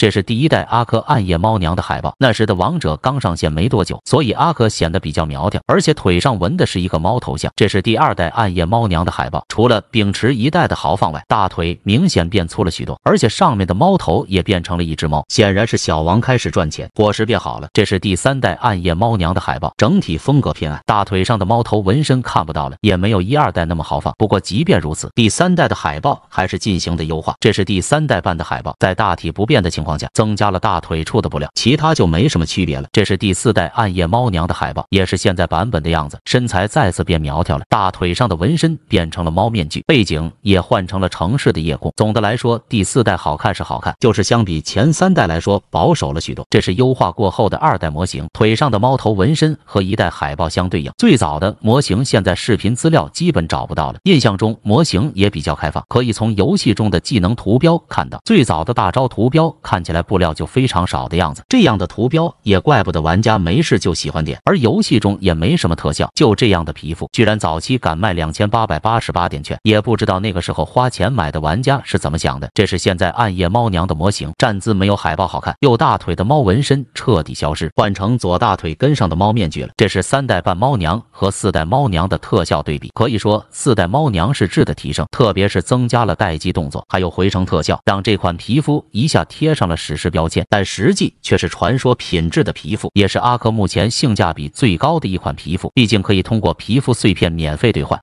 这是第一代阿轲暗夜猫娘的海报，那时的王者刚上线没多久，所以阿轲显得比较苗条，而且腿上纹的是一个猫头像。这是第二代暗夜猫娘的海报，除了秉持一代的豪放外，大腿明显变粗了许多，而且上面的猫头也变成了一只猫，显然是小王开始赚钱，伙食变好了。这是第三代暗夜猫娘的海报，整体风格偏暗，大腿上的猫头纹身看不到了，也没有一二代那么豪放。不过即便如此，第三代的海报还是进行的优化。这是第三代半的海报，在大体不变的情况。增加了大腿处的布料，其他就没什么区别了。这是第四代暗夜猫娘的海报，也是现在版本的样子。身材再次变苗条了，大腿上的纹身变成了猫面具，背景也换成了城市的夜空。总的来说，第四代好看是好看，就是相比前三代来说保守了许多。这是优化过后的二代模型，腿上的猫头纹身和一代海报相对应。最早的模型现在视频资料基本找不到了，印象中模型也比较开放，可以从游戏中的技能图标看到。最早的大招图标看。看起来布料就非常少的样子，这样的图标也怪不得玩家没事就喜欢点，而游戏中也没什么特效，就这样的皮肤居然早期敢卖两千八百八十八点券，也不知道那个时候花钱买的玩家是怎么想的。这是现在暗夜猫娘的模型，站姿没有海报好看，右大腿的猫纹身彻底消失，换成左大腿根上的猫面具了。这是三代半猫娘和四代猫娘的特效对比，可以说四代猫娘是质的提升，特别是增加了待机动作，还有回城特效，让这款皮肤一下贴上了。史诗标签，但实际却是传说品质的皮肤，也是阿克目前性价比最高的一款皮肤，毕竟可以通过皮肤碎片免费兑换。